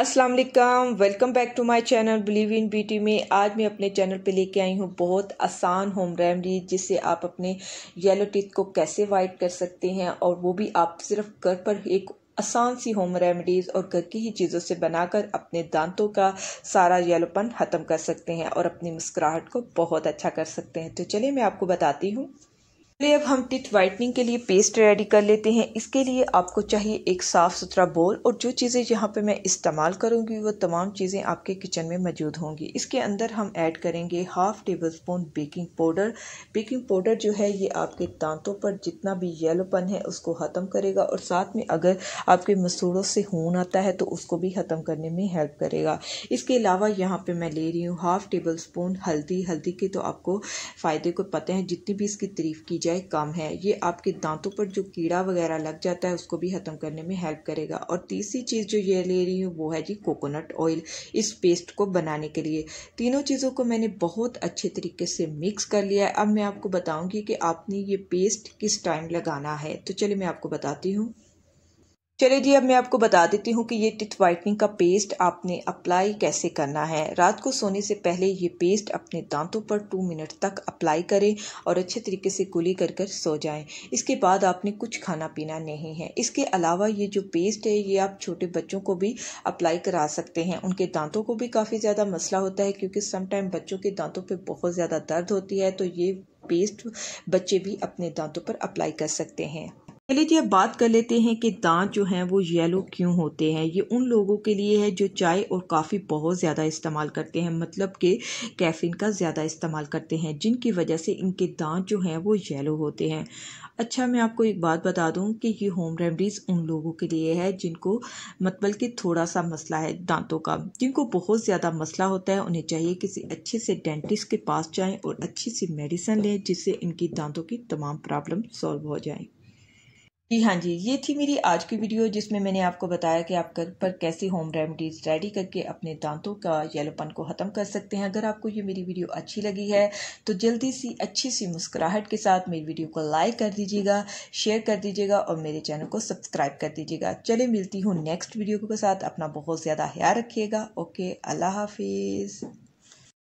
अस्सलाम वालेकुम welcome back to my channel believe in beauty में आज मैं अपने चैनल पे लेके आई हूँ बहुत आसान होम रेमडी जिससे आप अपने येलो टीथ को कैसे वाइट कर सकते हैं और वो भी आप सिर्फ घर पर एक आसान सी होम रेमेडीज़ और घर की ही चीज़ों से बनाकर अपने दांतों का सारा येलोपन ख़त्म कर सकते हैं और अपनी मुस्कुराहट को बहुत अच्छा कर सकते हैं तो चलिए मैं आपको बताती हूँ चलिए अब हम टिथ वाइटनिंग के लिए पेस्ट रेडी कर लेते हैं इसके लिए आपको चाहिए एक साफ़ सुथरा बोल और जो चीज़ें यहाँ पे मैं इस्तेमाल करूँगी वो तमाम चीज़ें आपके किचन में मौजूद होंगी इसके अंदर हम ऐड करेंगे half table spoon baking powder baking powder जो है ये आपके दांतों पर जितना भी येलोपन है उसको ख़त्म करेगा और साथ में अगर आपके मसूड़ों से हून आता है तो उसको भी ख़त्म करने में हेल्प करेगा इसके अलावा यहाँ पर मैं ले रही हूँ हाफ़ टेबल स्पून हल्दी हल्दी के तो आपको फ़ायदे को पते हैं जितनी भी इसकी तारीफ़ की जाए बजाय कम है ये आपके दांतों पर जो कीड़ा वगैरह लग जाता है उसको भी ख़त्म करने में हेल्प करेगा और तीसरी चीज़ जो ये ले रही हूँ वो है जी कोकोनट ऑयल इस पेस्ट को बनाने के लिए तीनों चीज़ों को मैंने बहुत अच्छे तरीके से मिक्स कर लिया है अब मैं आपको बताऊँगी कि आपने ये पेस्ट किस टाइम लगाना है तो चलिए मैं आपको बताती हूँ चलिए जी अब मैं आपको बता देती हूँ कि ये टिथ वाइटनिंग का पेस्ट आपने अप्लाई कैसे करना है रात को सोने से पहले ये पेस्ट अपने दांतों पर टू मिनट तक अप्लाई करें और अच्छे तरीके से कुली कर कर सो जाएं इसके बाद आपने कुछ खाना पीना नहीं है इसके अलावा ये जो पेस्ट है ये आप छोटे बच्चों को भी अप्लाई करा सकते हैं उनके दांतों को भी काफ़ी ज़्यादा मसला होता है क्योंकि समटाइम बच्चों के दांतों पर बहुत ज़्यादा दर्द होती है तो ये पेस्ट बच्चे भी अपने दांतों पर अप्लाई कर सकते हैं पहले जी अब बात कर लेते हैं कि दांत जो हैं वो येलो क्यों होते हैं ये उन लोगों के लिए है जो चाय और काफ़ी बहुत ज़्यादा इस्तेमाल करते हैं मतलब कि कैफीन का ज़्यादा इस्तेमाल करते हैं जिनकी वजह से इनके दांत जो हैं वो येलो होते हैं अच्छा मैं आपको एक बात बता दूं कि ये होम रेमडीज़ उन लोगों के लिए है जिनको मतलब कि थोड़ा सा मसला है दांतों का जिनको बहुत ज़्यादा मसला होता है उन्हें चाहिए किसी अच्छे से डेंटिस्ट के पास जाएं और अच्छी सी मेडिसिन लें जिससे इनकी दांतों की तमाम प्रॉब्लम सॉल्व हो जाएं जी हाँ जी ये थी मेरी आज की वीडियो जिसमें मैंने आपको बताया कि आप घर पर कैसे होम रेमेडीज रेडी करके अपने दांतों का येलोपन को ख़त्म कर सकते हैं अगर आपको ये मेरी वीडियो अच्छी लगी है तो जल्दी सी अच्छी सी मुस्कुराहट के साथ मेरी वीडियो को लाइक कर दीजिएगा शेयर कर दीजिएगा और मेरे चैनल को सब्सक्राइब कर दीजिएगा चले मिलती हूँ नेक्स्ट वीडियो के साथ अपना बहुत ज़्यादा ख्याल रखिएगा ओके अल्लाह हाफिज़